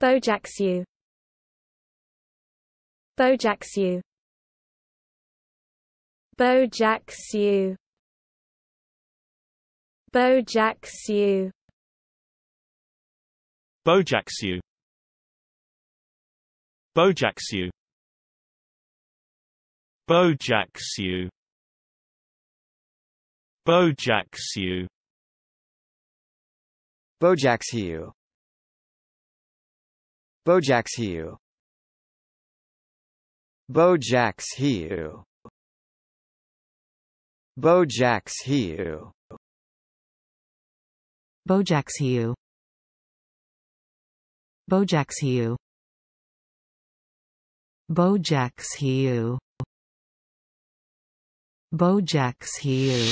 Bojacksu Bojacksu Bojacksu Bojacksu Bojacksu Bojacksu Bojacksu Bojacksu Bojacksu Bojaxhiu Bojaxhiu Bojaxhiu Bojaxhiu Bojaxhiu Bojaxhiu Bojaxhiu